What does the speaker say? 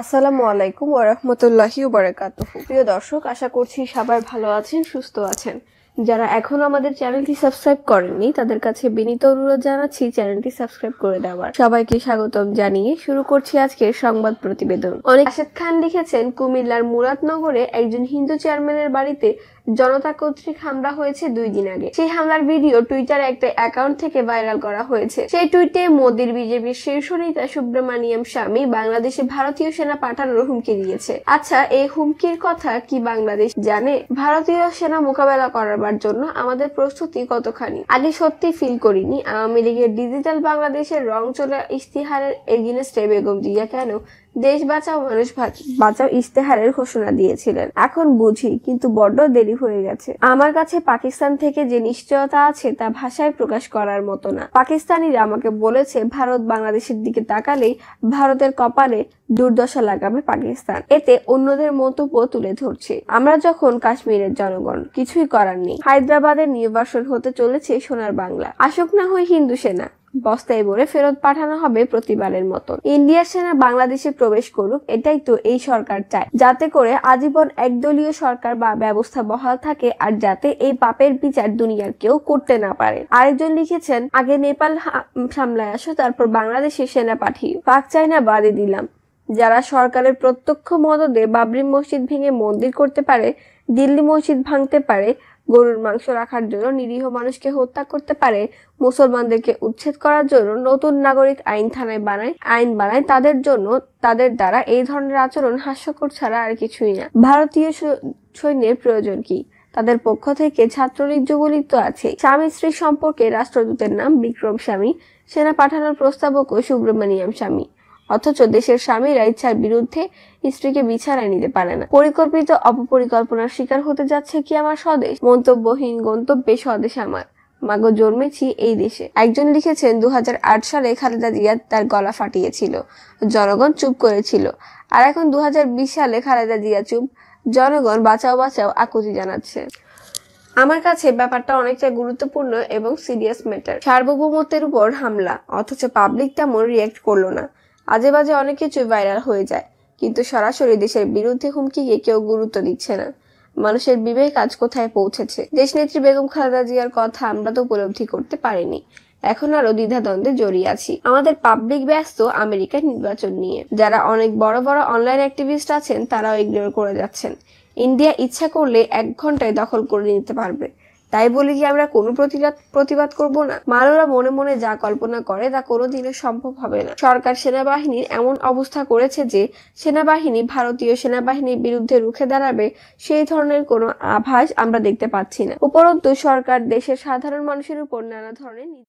আসসালামু আলাইকুম ওরহমতুল্লাহি বারাকাতুহু প্রিয় দর্শক আশা করছি সবাই ভালো আছেন সুস্থ আছেন যারা এখনো আমাদের চ্যানেলটি সাবস্ক্রাইব করেননি তাদের কাছে বিনীত অনুরোধ জানাচ্ছি চ্যানেলটি সাবস্ক্রাইব করে দেওয়ার সবাইকে স্বাগতম জানিয়ে শুরু করছি আজকের সংবাদ প্রতিবেদন অনেক আশেদ খান লিখেছেন কুমিল্লার মুরাদনগরে একজন হিন্দু চেয়ারম্যানের বাড়িতে জনতা কর্তৃক হামলা হয়েছে দুই দিন আগে সেই হামলার ভিডিও টুইটারে একটা অ্যাকাউন্ট থেকে ভাইরাল করা হয়েছে সেই টুইটে মোদির বিজেপির শীর্ষ নেতা সুব্রমণিয়াম স্বামী বাংলাদেশে ভারতীয় সেনা পাঠানোর হুমকি দিয়েছে আচ্ছা এই হুমকির কথা কি বাংলাদেশ জানে ভারতীয় সেনা মোকাবেলা করার জন্য আমাদের প্রস্তুতি কতখানি আগে সত্যি ফিল করিনি আওয়ামী লীগের ডিজিটাল বাংলাদেশের রং চলা ইস্তিহারের এগিনেস্টে বেগম জিয়া কেন দেশ বাঁচাও মানুষ বাঁচাও ইশতেহারের ঘোষণা দিয়েছিলেন এখন বুঝি কিন্তু বড্ড দেরি হয়ে গেছে আমার কাছে পাকিস্তান থেকে যে নিশ্চয়তা আছে তা ভাষায় প্রকাশ করার মতো না পাকিস্তানিরা আমাকে বলেছে ভারত বাংলাদেশের দিকে তাকালেই ভারতের কপালে দুর্দশা লাগাবে পাকিস্তান এতে অন্যদের মন্তব্য তুলে ধরছে আমরা যখন কাশ্মীরের জনগণ কিছুই করার নেই হায়দ্রাবাদের নির্বাসন হতে চলেছে সোনার বাংলা আসুক না হয় হিন্দু সেনা বস্তায় ভরে ফেরত পাঠানো হবে প্রতিবারের মতন ইন্ডিয়ার সেনা বাংলাদেশে প্রবেশ করুক এটাই তো এই সরকার চায় যাতে করে আজীবন একদলীয় সরকার বা ব্যবস্থা বহাল থাকে আর যাতে এই পাপের বিচার দুনিয়ার কেউ করতে না পারে আরেকজন লিখেছেন আগে নেপাল সামলায় আসো তারপর বাংলাদেশে সেনা পাঠিয়ে পাক চায়না বাদে দিলাম যারা সরকারের প্রত্যক্ষ মদদে বাবরি মসজিদ ভেঙে মন্দির করতে পারে দিল্লি মসজিদ ভাঙতে পারে গরুর মাংস রাখার জন্য নিরীহ মানুষকে হত্যা করতে পারে মুসলমানদেরকে উচ্ছেদ করার জন্য নতুন নাগরিক আইন থানায় বানায় আইন বানায় তাদের জন্য তাদের দ্বারা এই ধরনের আচরণ হাস্যকর ছাড়া আর কিছুই না ভারতীয় সৈন্যের প্রয়োজন কি তাদের পক্ষ থেকে ছাত্রলীগ যুগলিত আছে স্বামী স্ত্রী সম্পর্কে রাষ্ট্রদূতের নাম বিক্রম স্বামী সেনা পাঠানোর প্রস্তাবকও সুব্রমণিয়াম স্বামী অথচ দেশের স্বামীরা ইচ্ছার বিরুদ্ধে স্ত্রীকে বিছানায় নিতে পারে না পরিকল্পিত অপপরিকল্পনার শিকার হতে যাচ্ছে কি আমার স্বদেশ মন্তব্যহীন গন্তব্যে স্বদেশ আমার মাগো জন্মেছি এই দেশে একজন লিখেছেন দু সালে খালেদা জিয়া তার গলা ফাটিয়েছিল জনগণ চুপ করেছিল আর এখন দু সালে খালেদা জিয়া চুপ জনগণ বাঁচাও বাঁচাও আকুতি জানাচ্ছে আমার কাছে ব্যাপারটা অনেকটা গুরুত্বপূর্ণ এবং সিরিয়াস ম্যাটার সার্বভৌমত্বের উপর হামলা অথচ পাবলিক তেমন রিয়াক্ট করলো না আজে বাজে অনেক কিছুই ভাইরাল হয়ে যায় কিন্তু সরাসরি দেশের বিরুদ্ধে হুমকিকে কেউ গুরুত্ব দিচ্ছে না মানুষের বিবেক আজ কোথায় পৌঁছেছে দেশনেত্রী বেগম খালেদা জিয়ার কথা আমরা তো উপলব্ধি করতে পারিনি এখন আরো দ্বিধাদ্বন্দ্বে জড়িয়ে আছি আমাদের পাবলিক ব্যস্ত আমেরিকার নির্বাচন নিয়ে যারা অনেক বড় বড় অনলাইন অ্যাক্টিভিস্ট আছেন তারাও ইগনোর করে যাচ্ছেন ইন্ডিয়া ইচ্ছা করলে এক ঘন্টায় দখল করে নিতে পারবে তাই বলে কি আমরা কোনো প্রতিবাদ প্রতিবাদ করব না মানবরা মনে মনে যা কল্পনা করে তা কোনোদিনও সম্ভব হবে না সরকার সেনাবাহিনীর এমন অবস্থা করেছে যে সেনাবাহিনী ভারতীয় সেনাবাহিনীর বিরুদ্ধে রুখে দাঁড়াবে সেই ধরনের কোনো আভাস আমরা দেখতে পাচ্ছি না উপরন্তু সরকার দেশের সাধারণ মানুষের উপর নানা ধরনের